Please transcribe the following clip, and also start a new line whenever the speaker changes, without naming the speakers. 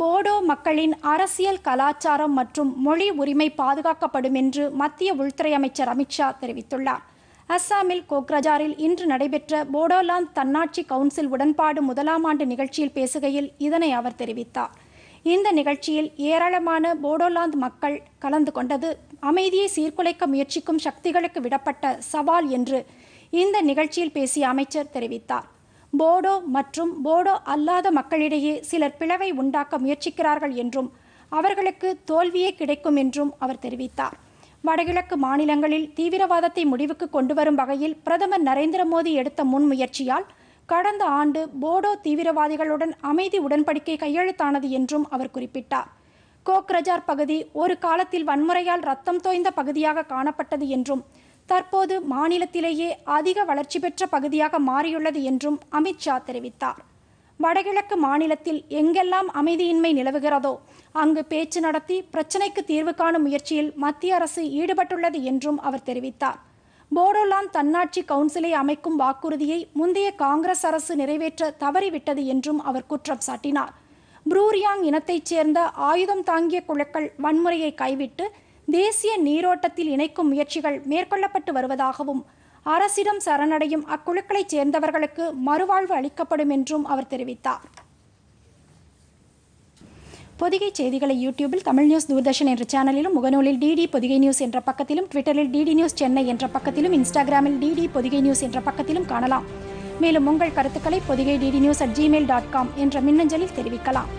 போடோ மக்களின் அரசியல் கலாச்சாரம் மற்றும் மொழி உரிமை பாதுகாக்கப்படும் என்று மத்திய உள்துறை அமைச்சர் அமித்ஷா தெரிவித்துள்ளார் அஸ்ஸாமில் கோக்ரஜாரில் இன்று நடைபெற்ற போடோலாந்து தன்னாட்சி கவுன்சில் உடன்பாடு முதலாம் ஆண்டு நிகழ்ச்சியில் பேசுகையில் இதனை அவர் தெரிவித்தார் இந்த நிகழ்ச்சியில் ஏராளமான போடோலாந்து மக்கள் கலந்து கொண்டது அமைதியை சீர்குலைக்க முயற்சிக்கும் சக்திகளுக்கு விடப்பட்ட சவால் என்று இந்த நிகழ்ச்சியில் பேசிய அமைச்சர் தெரிவித்தார் போடோ மற்றும் போடோ அல்லாத மக்களிடையே சிலர் பிளவை உண்டாக்க முயற்சிக்கிறார்கள் என்றும் அவர்களுக்கு தோல்வியே கிடைக்கும் என்றும் அவர் தெரிவித்தார் வடகிழக்கு மாநிலங்களில் தீவிரவாதத்தை முடிவுக்கு கொண்டு வரும் வகையில் பிரதமர் நரேந்திர மோடி எடுத்த முன்முயற்சியால் கடந்த ஆண்டு போடோ தீவிரவாதிகளுடன் அமைதி உடன்படிக்கை கையெழுத்தானது என்றும் அவர் குறிப்பிட்டார் கோக்ரஜார் பகுதி ஒரு காலத்தில் வன்முறையால் ரத்தம் தோய்ந்த பகுதியாக காணப்பட்டது என்றும் தற்போது மாநிலத்திலேயே அதிக வளர்ச்சி பெற்ற பகுதியாக மாறியுள்ளது என்றும் அமித்ஷா தெரிவித்தார் வடகிழக்கு மாநிலத்தில் எங்கெல்லாம் அமைதியின்மை நிலவுகிறதோ அங்கு பேச்சு நடத்தி பிரச்சினைக்கு தீர்வு காணும் முயற்சியில் மத்திய அரசு ஈடுபட்டுள்ளது என்றும் அவர் தெரிவித்தார் போடோலாந்து தன்னாட்சி கவுன்சிலை அமைக்கும் வாக்குறுதியை முந்தைய காங்கிரஸ் அரசு நிறைவேற்ற தவறிவிட்டது என்றும் அவர் குற்றம் சாட்டினார் ப்ரூரியாங் இனத்தைச் சேர்ந்த ஆயுதம் தாங்கிய குழுக்கள் வன்முறையை கைவிட்டு தேசிய நீரோட்டத்தில் இணைக்கும் முயற்சிகள் மேற்கொள்ளப்பட்டு வருவதாகவும் அரசிடம் சரணடையும் அக்குழுக்களைச் சேர்ந்தவர்களுக்கு மறுவாழ்வு அளிக்கப்படும் என்றும் அவர் தெரிவித்தார் பொதிகை செய்திகளை யூடியூபில் தமிழ் நியூஸ் தூர்தர்ஷன் என்ற சேனலிலும் முகநூலில் டிடி பொதிகை நியூஸ் என்ற பக்கத்திலும் ட்விட்டரில் டிடி நியூஸ் சென்னை என்ற பக்கத்திலும் இன்ஸ்டாகிராமில் டிடி பொதிகை நியூஸ் என்ற பக்கத்திலும் காணலாம் மேலும் உங்கள் கருத்துக்களை Podhigai DD news at Gmail dot com என்ற மின்னஞ்சலில் தெரிவிக்கலாம்